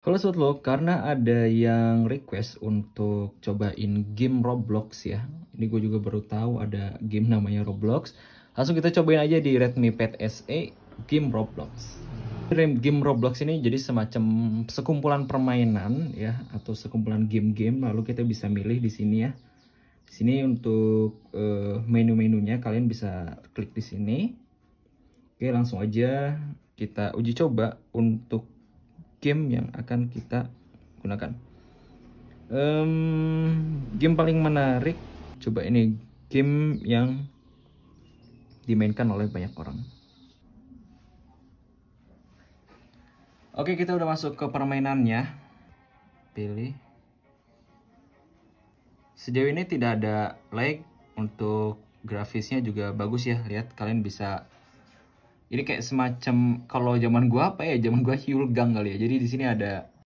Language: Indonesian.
Halo Sobat Lo, karena ada yang request untuk cobain game Roblox ya. Ini gue juga baru tahu ada game namanya Roblox. Langsung kita cobain aja di Redmi Pad SE game Roblox. Game Roblox ini jadi semacam sekumpulan permainan ya atau sekumpulan game-game lalu kita bisa milih di sini ya. Di sini untuk uh, menu-menunya kalian bisa klik di sini. Oke, langsung aja kita uji coba untuk game yang akan kita gunakan um, game paling menarik coba ini game yang dimainkan oleh banyak orang Oke kita udah masuk ke permainannya Pilih Sejauh ini tidak ada lag Untuk grafisnya juga bagus ya Lihat kalian bisa jadi kayak semacam kalau zaman gua apa ya? Zaman gua gang kali ya. Jadi di sini ada